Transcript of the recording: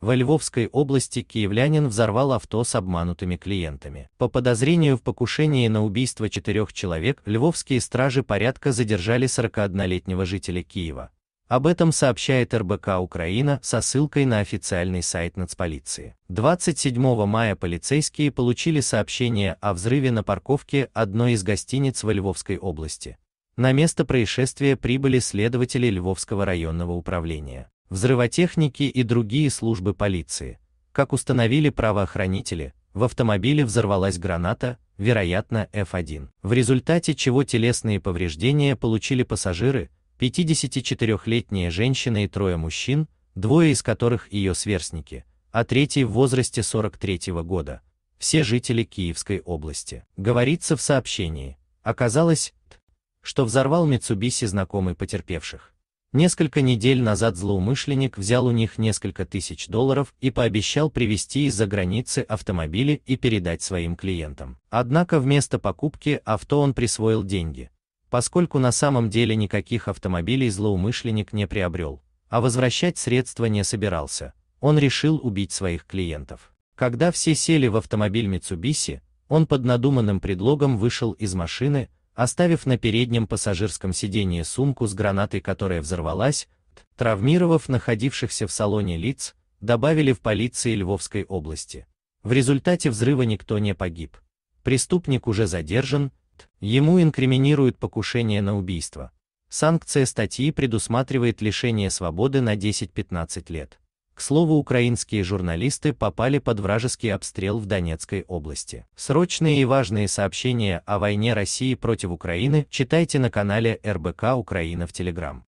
Во Львовской области киевлянин взорвал авто с обманутыми клиентами. По подозрению в покушении на убийство четырех человек, львовские стражи порядка задержали 41-летнего жителя Киева. Об этом сообщает РБК Украина со ссылкой на официальный сайт нацполиции. 27 мая полицейские получили сообщение о взрыве на парковке одной из гостиниц во Львовской области. На место происшествия прибыли следователи Львовского районного управления взрывотехники и другие службы полиции. Как установили правоохранители, в автомобиле взорвалась граната, вероятно, F1, в результате чего телесные повреждения получили пассажиры, 54-летняя женщина и трое мужчин, двое из которых ее сверстники, а третий в возрасте 43 -го года, все жители Киевской области. Говорится в сообщении, оказалось, что взорвал Митсубиси знакомый потерпевших. Несколько недель назад злоумышленник взял у них несколько тысяч долларов и пообещал привезти из-за границы автомобили и передать своим клиентам. Однако вместо покупки авто он присвоил деньги, поскольку на самом деле никаких автомобилей злоумышленник не приобрел, а возвращать средства не собирался, он решил убить своих клиентов. Когда все сели в автомобиль Mitsubishi, он под надуманным предлогом вышел из машины, оставив на переднем пассажирском сидении сумку с гранатой, которая взорвалась, травмировав находившихся в салоне лиц, добавили в полиции Львовской области. В результате взрыва никто не погиб. Преступник уже задержан, ему инкриминируют покушение на убийство. Санкция статьи предусматривает лишение свободы на 10-15 лет. К слову, украинские журналисты попали под вражеский обстрел в Донецкой области. Срочные и важные сообщения о войне России против Украины читайте на канале РБК Украина в Телеграм.